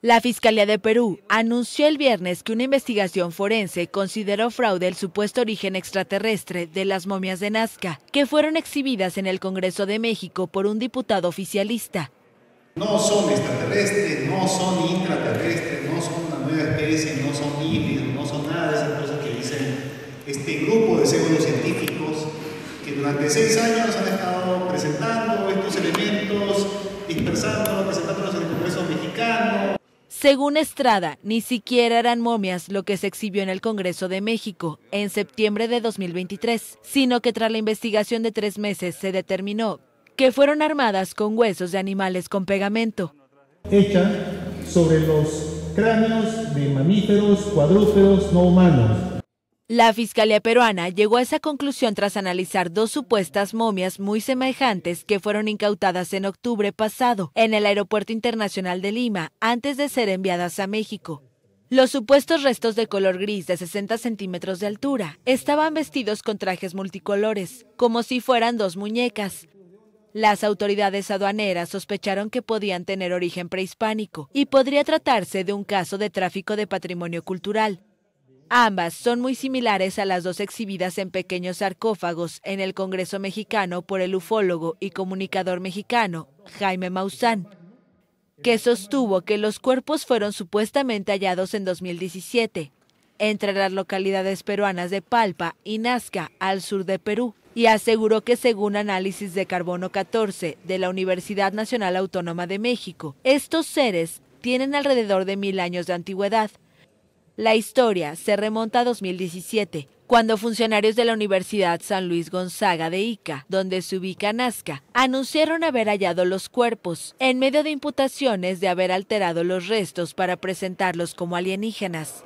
La Fiscalía de Perú anunció el viernes que una investigación forense consideró fraude el supuesto origen extraterrestre de las momias de Nazca, que fueron exhibidas en el Congreso de México por un diputado oficialista. No son extraterrestres, no son intraterrestres, no son una nueva especie, no son híbridos, no son nada de esas cosas que dicen este grupo de científicos que durante seis años han estado presentando Según Estrada, ni siquiera eran momias lo que se exhibió en el Congreso de México en septiembre de 2023, sino que tras la investigación de tres meses se determinó que fueron armadas con huesos de animales con pegamento. Hecha sobre los cráneos de mamíferos cuadrúpedos no humanos, la Fiscalía peruana llegó a esa conclusión tras analizar dos supuestas momias muy semejantes que fueron incautadas en octubre pasado en el Aeropuerto Internacional de Lima antes de ser enviadas a México. Los supuestos restos de color gris de 60 centímetros de altura estaban vestidos con trajes multicolores, como si fueran dos muñecas. Las autoridades aduaneras sospecharon que podían tener origen prehispánico y podría tratarse de un caso de tráfico de patrimonio cultural, Ambas son muy similares a las dos exhibidas en pequeños sarcófagos en el Congreso mexicano por el ufólogo y comunicador mexicano Jaime Maussan, que sostuvo que los cuerpos fueron supuestamente hallados en 2017 entre las localidades peruanas de Palpa y Nazca, al sur de Perú, y aseguró que según análisis de carbono 14 de la Universidad Nacional Autónoma de México, estos seres tienen alrededor de mil años de antigüedad la historia se remonta a 2017, cuando funcionarios de la Universidad San Luis Gonzaga de Ica, donde se ubica Nazca, anunciaron haber hallado los cuerpos, en medio de imputaciones de haber alterado los restos para presentarlos como alienígenas.